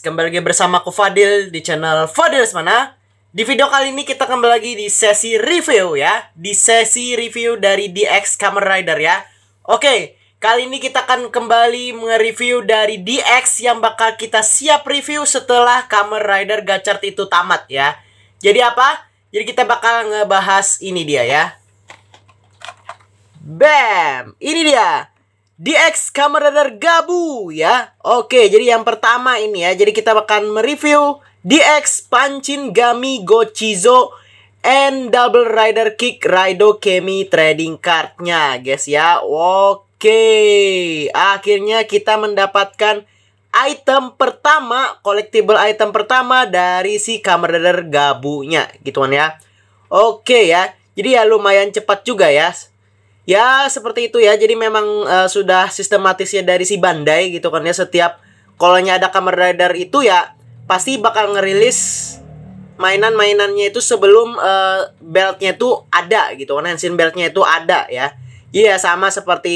kembali lagi bersama aku Fadil di channel Fadil Semana. Di video kali ini kita kembali lagi di sesi review ya, di sesi review dari DX Kamen Rider ya. Oke, kali ini kita akan kembali mereview dari DX yang bakal kita siap review setelah Kamen Rider Gacart itu tamat ya. Jadi apa? Jadi kita bakal ngebahas ini dia ya. Bam! Ini dia. DX Kamen Rider Gabu ya. Oke, jadi yang pertama ini ya. Jadi kita akan mereview DX Pancin Gami Gochizo and Double Rider Kick Raido Kemi Trading Card-nya, guys ya. Oke, akhirnya kita mendapatkan item pertama, collectible item pertama dari si Kamen Rider Gabunya, gituan ya. Oke ya. Jadi ya lumayan cepat juga ya Ya seperti itu ya. Jadi memang uh, sudah sistematisnya dari si Bandai gitu kan ya setiap kalau ada Kamen Rider itu ya pasti bakal ngerilis mainan-mainannya itu sebelum uh, beltnya itu ada gitu kan Henshin beltnya itu ada ya Iya yeah, sama seperti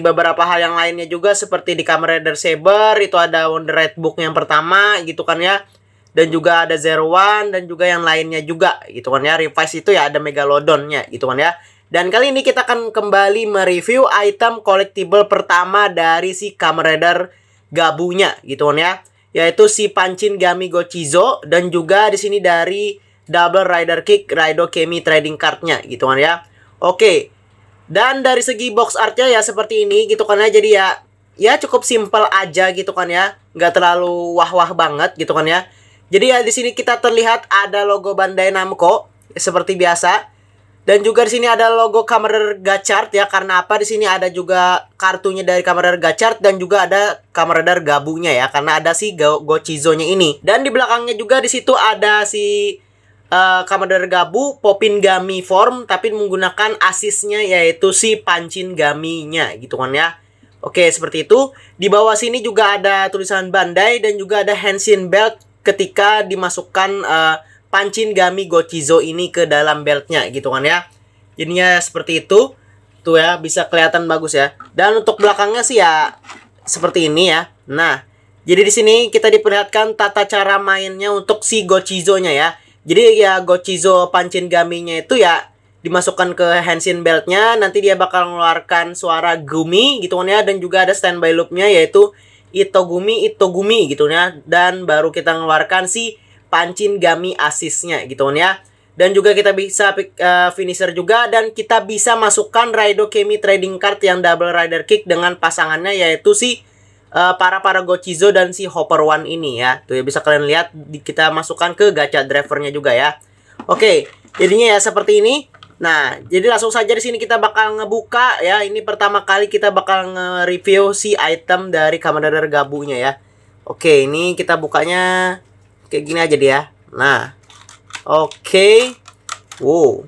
beberapa hal yang lainnya juga seperti di Kamen Rider Saber itu ada Wonder Red Book yang pertama gitu kan ya dan juga ada Zero One dan juga yang lainnya juga gitu kan ya Revise itu ya ada Megalodonnya gitu kan ya dan kali ini kita akan kembali mereview item collectible pertama dari si Kamen Gabunya gitu kan ya. Yaitu si Pancin Gami Gochizo dan juga di sini dari Double Rider Kick Raido Kemi trading cardnya gitu kan ya. Oke. Dan dari segi box artnya ya seperti ini gitu kan ya. Jadi ya ya cukup simple aja gitu kan ya. Nggak terlalu wah-wah banget gitu kan ya. Jadi ya di sini kita terlihat ada logo Bandai Namco seperti biasa dan juga di sini ada logo Kamerer Gacart ya karena apa di sini ada juga kartunya dari Kamerer Gacart dan juga ada Kamerer gabungnya ya karena ada si Go Gochizo-nya ini. Dan di belakangnya juga di situ ada si uh, eh, Kamerer Gabu Popin Gami form tapi menggunakan asisnya yaitu si Pancin Gaminya gitu kan ya. Oke, seperti itu. Di bawah sini juga ada tulisan Bandai dan juga ada Henshin Belt ketika dimasukkan uh, pancin Gami Gochizo ini ke dalam beltnya gitu kan ya. Jadinya seperti itu. Tuh ya, bisa kelihatan bagus ya. Dan untuk belakangnya sih ya seperti ini ya. Nah, jadi di sini kita diperlihatkan tata cara mainnya untuk si Gochizo-nya ya. Jadi ya Gochizo pancin Gaminya itu ya dimasukkan ke Henshin beltnya nanti dia bakal mengeluarkan suara gumi gitu kan ya dan juga ada standby loopnya yaitu itogumi itogumi gitu kan ya dan baru kita mengeluarkan si pancin gami asisnya gitu kan ya. Dan juga kita bisa uh, finisher juga dan kita bisa masukkan Raido Kemi trading card yang double rider kick dengan pasangannya yaitu si uh, para para Gochizo dan si Hopper One ini ya. Tuh ya bisa kalian lihat kita masukkan ke gacha drivernya juga ya. Oke, jadinya ya seperti ini. Nah, jadi langsung saja di sini kita bakal ngebuka ya. Ini pertama kali kita bakal nge-review si item dari Commander Gabunya ya. Oke, ini kita bukanya kayak gini aja dia nah oke okay. wow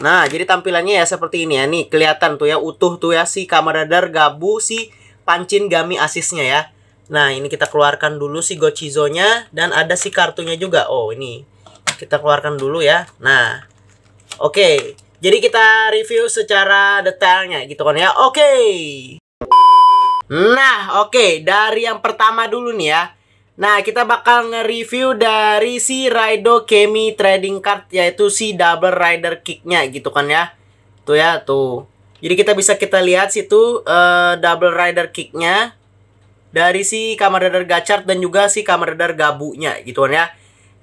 nah jadi tampilannya ya seperti ini ya nih kelihatan tuh ya utuh tuh ya si kamera radar gabu si pancin gami asisnya ya nah ini kita keluarkan dulu si gochizonya dan ada si kartunya juga oh ini kita keluarkan dulu ya nah oke okay. Jadi kita review secara detailnya gitu kan ya. Oke. Okay. Nah, oke, okay. dari yang pertama dulu nih ya. Nah, kita bakal nge-review dari si Raido Kemi Trading Card yaitu si Double Rider Kicknya gitu kan ya. Tuh ya, tuh. Jadi kita bisa kita lihat situ uh, Double Rider Kicknya dari si Kamar Rider Gachard dan juga si Kamar Rider Gabunya gitu kan ya.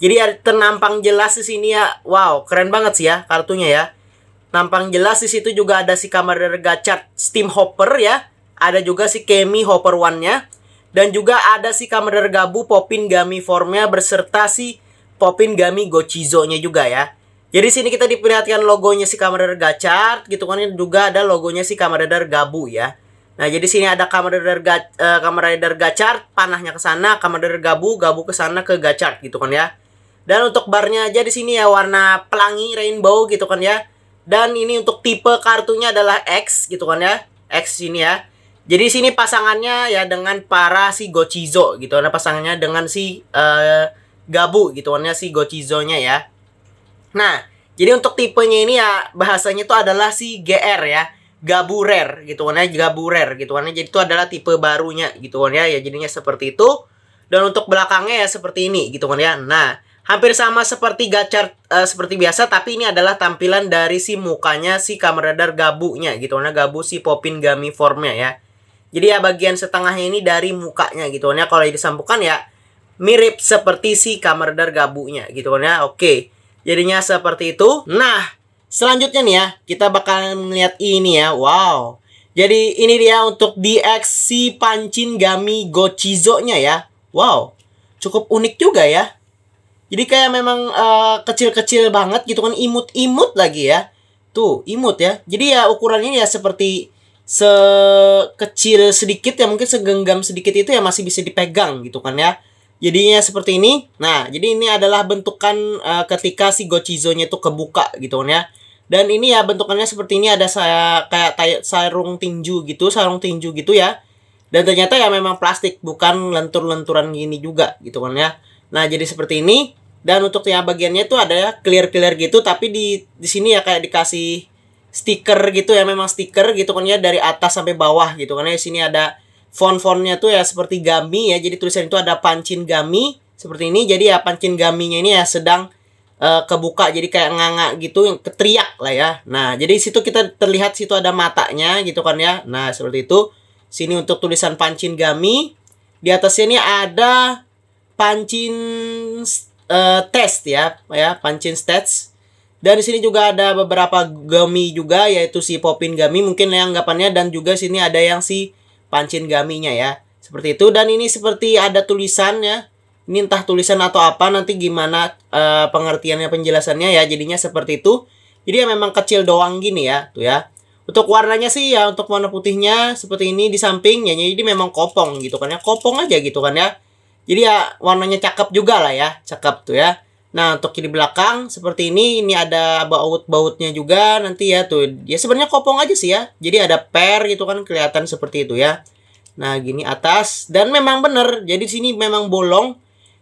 Jadi ternampang jelas di sini ya. Wow, keren banget sih ya kartunya ya. Nampang jelas di situ juga ada si Kamar Rider Gachard Steam Hopper ya. Ada juga si Kemi Hopper One-nya dan juga ada si Kamader Gabu Popin Gami formnya berserta si Popin Gami Gochizo-nya juga ya. Jadi sini kita diperlihatkan logonya si Kamader Gachar gitu kan juga ada logonya si Kamader Gabu ya. Nah, jadi sini ada Kameder Ga uh, eh, Kameder Gachard, panahnya ke sana, Kameder Gabu, Gabu ke sana ke Gachard gitu kan ya. Dan untuk barnya aja di sini ya warna pelangi rainbow gitu kan ya. Dan ini untuk tipe kartunya adalah X gitu kan ya. X ini ya. Jadi sini pasangannya ya dengan para si Gochizo gitu. Nah, pasangannya dengan si uh, Gabu gitu. Warnanya si Gochizo-nya ya. Nah, jadi untuk tipenya ini ya bahasanya itu adalah si GR ya. Gabu rare gitu warnanya Gabu rare gitu warnanya. Jadi itu adalah tipe barunya gitu warnanya ya jadinya seperti itu. Dan untuk belakangnya ya seperti ini gitu kan Nah, hampir sama seperti gacar uh, eh, seperti biasa tapi ini adalah tampilan dari si mukanya si kamerader gabunya gitu warna gabu si popin gami formnya ya jadi ya bagian setengahnya ini dari mukanya gitu kan ya. Kalau disambungkan ya mirip seperti si kamerder gabunya gitu kan ya. Oke. Jadinya seperti itu. Nah, selanjutnya nih ya, kita bakal melihat ini ya. Wow. Jadi ini dia untuk DX si Pancin Gami Gochizo-nya ya. Wow. Cukup unik juga ya. Jadi kayak memang eh, kecil-kecil uh, banget gitu kan imut-imut lagi ya. Tuh, imut ya. Jadi ya ukurannya ya seperti sekecil sedikit ya mungkin segenggam sedikit itu ya masih bisa dipegang gitu kan ya jadinya seperti ini nah jadi ini adalah bentukan uh, ketika si gochizonya itu kebuka gitu kan ya dan ini ya bentukannya seperti ini ada saya kayak sarung tinju gitu sarung tinju gitu ya dan ternyata ya memang plastik bukan lentur-lenturan gini juga gitu kan ya nah jadi seperti ini dan untuk yang bagiannya itu ada ya clear clear gitu tapi di di sini ya kayak dikasih stiker gitu ya memang stiker gitu kan ya dari atas sampai bawah gitu karena di sini ada font-fontnya tuh ya seperti gami ya jadi tulisan itu ada pancin gami seperti ini jadi ya pancin gaminya ini ya sedang uh, kebuka jadi kayak nganga gitu yang keteriak lah ya nah jadi situ kita terlihat situ ada matanya gitu kan ya nah seperti itu sini untuk tulisan pancin gami di atas ini ada pancin uh, test ya ya pancin stats dan di sini juga ada beberapa gami juga yaitu si Popin gami mungkin yang anggapannya dan juga sini ada yang si Pancin gaminya ya. Seperti itu dan ini seperti ada tulisannya. Ini entah tulisan atau apa nanti gimana uh, pengertiannya penjelasannya ya jadinya seperti itu. Jadi ya memang kecil doang gini ya tuh ya. Untuk warnanya sih ya untuk warna putihnya seperti ini di sampingnya jadi memang kopong gitu kan ya. Kopong aja gitu kan ya. Jadi ya warnanya cakep juga lah ya, cakep tuh ya. Nah, untuk kiri belakang seperti ini, ini ada baut-bautnya juga nanti ya tuh. Ya sebenarnya kopong aja sih ya. Jadi ada per gitu kan kelihatan seperti itu ya. Nah, gini atas dan memang benar. Jadi sini memang bolong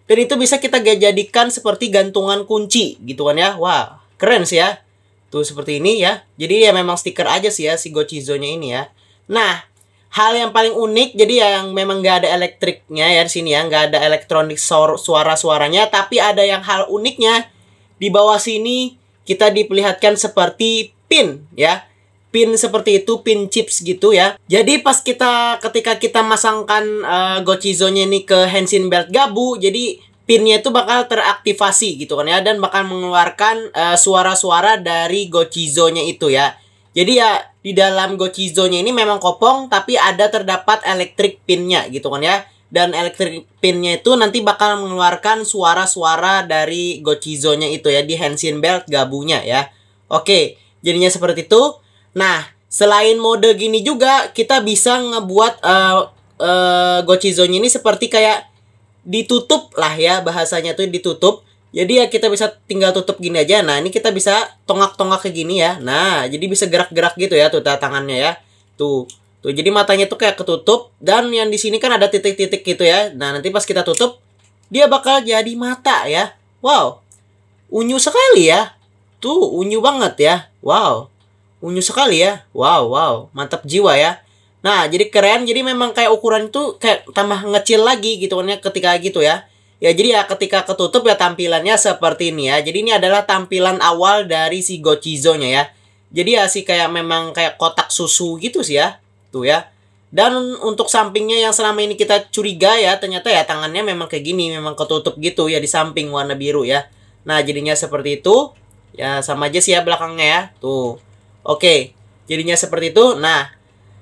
dan itu bisa kita jadikan seperti gantungan kunci gitu kan ya. Wah, keren sih ya. Tuh seperti ini ya. Jadi ya memang stiker aja sih ya si Gochizo-nya ini ya. Nah, hal yang paling unik jadi yang memang nggak ada elektriknya ya di sini ya nggak ada elektronik suara suaranya tapi ada yang hal uniknya di bawah sini kita diperlihatkan seperti pin ya pin seperti itu pin chips gitu ya jadi pas kita ketika kita masangkan uh, gochizonya ini ke Henshin belt gabu jadi pinnya itu bakal teraktivasi gitu kan ya dan bakal mengeluarkan eh, suara-suara uh, suara -suara dari gochizonya itu ya jadi ya di dalam gochizonya ini memang kopong tapi ada terdapat elektrik pinnya gitu kan ya. Dan elektrik pinnya itu nanti bakal mengeluarkan suara-suara dari gochizonya itu ya di Henshin Belt gabunya ya. Oke, jadinya seperti itu. Nah, selain mode gini juga kita bisa ngebuat uh, eh, uh, eh, gochizonya ini seperti kayak ditutup lah ya bahasanya tuh ditutup. Jadi ya kita bisa tinggal tutup gini aja. Nah, ini kita bisa tongak-tongak kayak gini ya. Nah, jadi bisa gerak-gerak gitu ya tuh tangannya ya. Tuh. Tuh, jadi matanya tuh kayak ketutup dan yang di sini kan ada titik-titik gitu ya. Nah, nanti pas kita tutup dia bakal jadi mata ya. Wow. Unyu sekali ya. Tuh, unyu banget ya. Wow. Unyu sekali ya. Wow, wow. Mantap jiwa ya. Nah, jadi keren. Jadi memang kayak ukuran itu kayak tambah ngecil lagi gitu kan ya ketika gitu ya. Ya jadi ya ketika ketutup ya tampilannya seperti ini ya. Jadi ini adalah tampilan awal dari si Gochizo-nya ya. Jadi ya sih kayak memang kayak kotak susu gitu sih ya. Tuh ya. Dan untuk sampingnya yang selama ini kita curiga ya, ternyata ya tangannya memang kayak gini, memang ketutup gitu ya di samping warna biru ya. Nah, jadinya seperti itu. Ya, sama aja sih ya belakangnya ya. Tuh. Oke, jadinya seperti itu. Nah,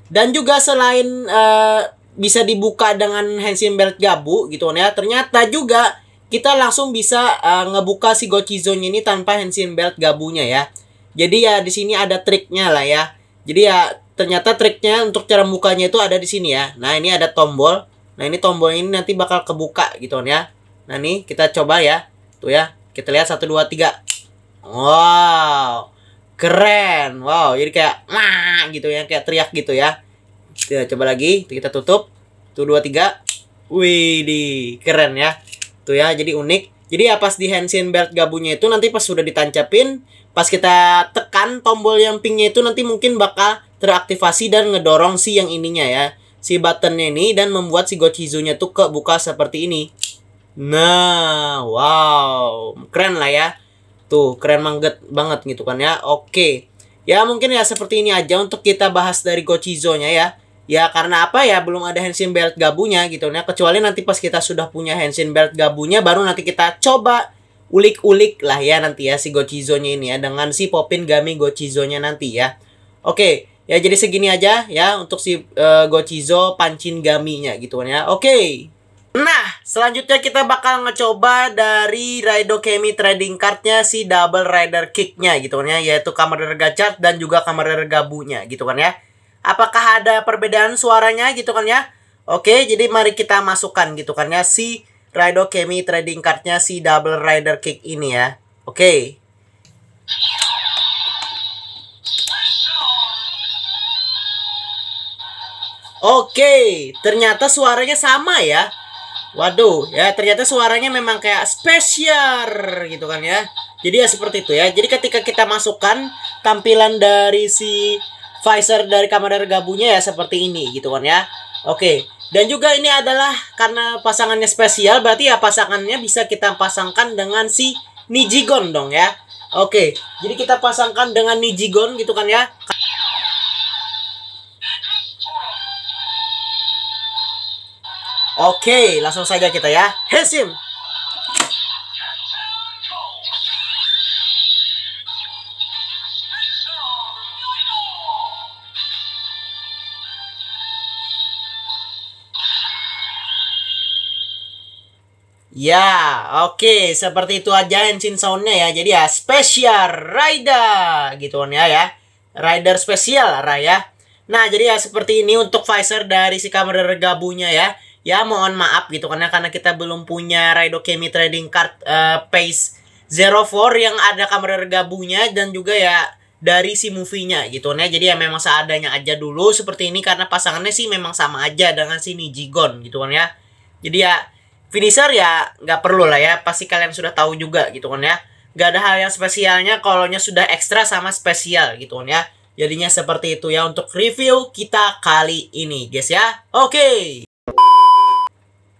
dan juga selain eh, bisa dibuka dengan henshin Belt Gabu gitu ya. Ternyata juga kita langsung bisa uh, ngebuka si Gochizon ini tanpa henshin Belt Gabunya ya. Jadi ya di sini ada triknya lah ya. Jadi ya ternyata triknya untuk cara bukanya itu ada di sini ya. Nah, ini ada tombol. Nah, ini tombol ini nanti bakal kebuka gitu ya. Nah, nih kita coba ya. Tuh ya. Kita lihat satu dua tiga Wow. Keren. Wow, jadi kayak wah gitu ya, kayak teriak gitu ya ya coba lagi, kita tutup. Tuh dua tiga. Wih, di keren ya. Tuh ya, jadi unik. Jadi ya pas di Henshin belt gabungnya itu nanti pas sudah ditancapin, pas kita tekan tombol yang pinknya itu nanti mungkin bakal teraktivasi dan ngedorong si yang ininya ya. Si buttonnya ini dan membuat si Gochizunya tuh kebuka seperti ini. Nah, wow, keren lah ya. Tuh, keren banget banget gitu kan ya. Oke. Ya mungkin ya seperti ini aja untuk kita bahas dari Gochizonya ya ya karena apa ya belum ada henshin Belt gabunya gitu nah kecuali nanti pas kita sudah punya henshin Belt gabunya baru nanti kita coba ulik-ulik lah ya nanti ya si Gochizonya ini ya dengan si Popin Gami Gochizonya nanti ya oke ya jadi segini aja ya untuk si uh, Gochizo pancin gaminya gitu kan ya oke Nah, selanjutnya kita bakal ngecoba dari Raido Kemi trading cardnya si Double Rider Kicknya gitu kan ya, yaitu Kamar Gacat dan juga Kamar Gabunya gitu kan ya apakah ada perbedaan suaranya gitu kan ya. Oke, jadi mari kita masukkan gitu kan ya si Rido Kemi trading cardnya si Double Rider Kick ini ya. Oke. Oke, ternyata suaranya sama ya. Waduh, ya ternyata suaranya memang kayak spesial gitu kan ya. Jadi ya seperti itu ya. Jadi ketika kita masukkan tampilan dari si visor dari kamar gabunya ya seperti ini gitu kan ya. Oke. Dan juga ini adalah karena pasangannya spesial berarti ya pasangannya bisa kita pasangkan dengan si Nijigon dong ya. Oke. Jadi kita pasangkan dengan Nijigon gitu kan ya. Oke, langsung saja kita ya. Hesim. Ya, oke, okay. seperti itu aja engine soundnya ya. Jadi ya special rider gitu kan ya ya. Rider spesial raya Nah, jadi ya seperti ini untuk visor dari si kamera gabunya ya. Ya, mohon maaf gitu karena karena kita belum punya Raido Kemi Trading Card uh, Pace 04 yang ada kamera gabunya dan juga ya dari si movie-nya gitu kan ya. jadi ya memang seadanya aja dulu seperti ini karena pasangannya sih memang sama aja dengan si Nijigon gitu kan ya jadi ya finisher ya nggak perlu lah ya pasti kalian sudah tahu juga gitu kan ya nggak ada hal yang spesialnya kalaunya sudah ekstra sama spesial gitu kan ya jadinya seperti itu ya untuk review kita kali ini guys ya oke okay.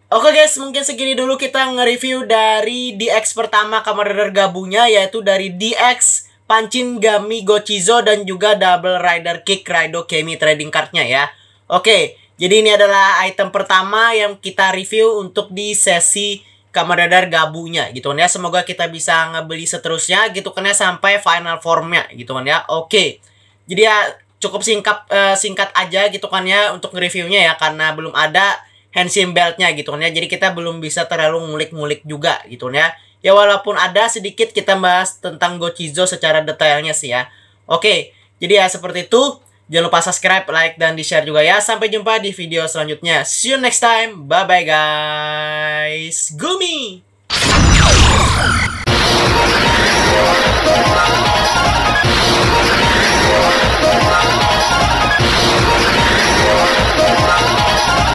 Oke okay guys, mungkin segini dulu kita nge-review dari DX pertama kamar Rider gabungnya yaitu dari DX Pancin Gami Gochizo dan juga Double Rider Kick Raido Kemi trading cardnya ya. Oke, okay. Jadi ini adalah item pertama yang kita review untuk di sesi kamar dadar gabunya gitu kan ya. Semoga kita bisa ngebeli seterusnya gitu kan ya sampai final formnya gitu kan ya. Oke. Jadi ya cukup singkat uh, eh, singkat aja gitu kan ya untuk nge reviewnya ya karena belum ada handsome beltnya gitu kan ya. Jadi kita belum bisa terlalu ngulik-ngulik juga gitu kan ya. Ya walaupun ada sedikit kita bahas tentang Gochizo secara detailnya sih ya. Oke. Jadi ya seperti itu. Jangan lupa subscribe, like, dan di-share juga ya. Sampai jumpa di video selanjutnya. See you next time. Bye-bye guys. Gumi!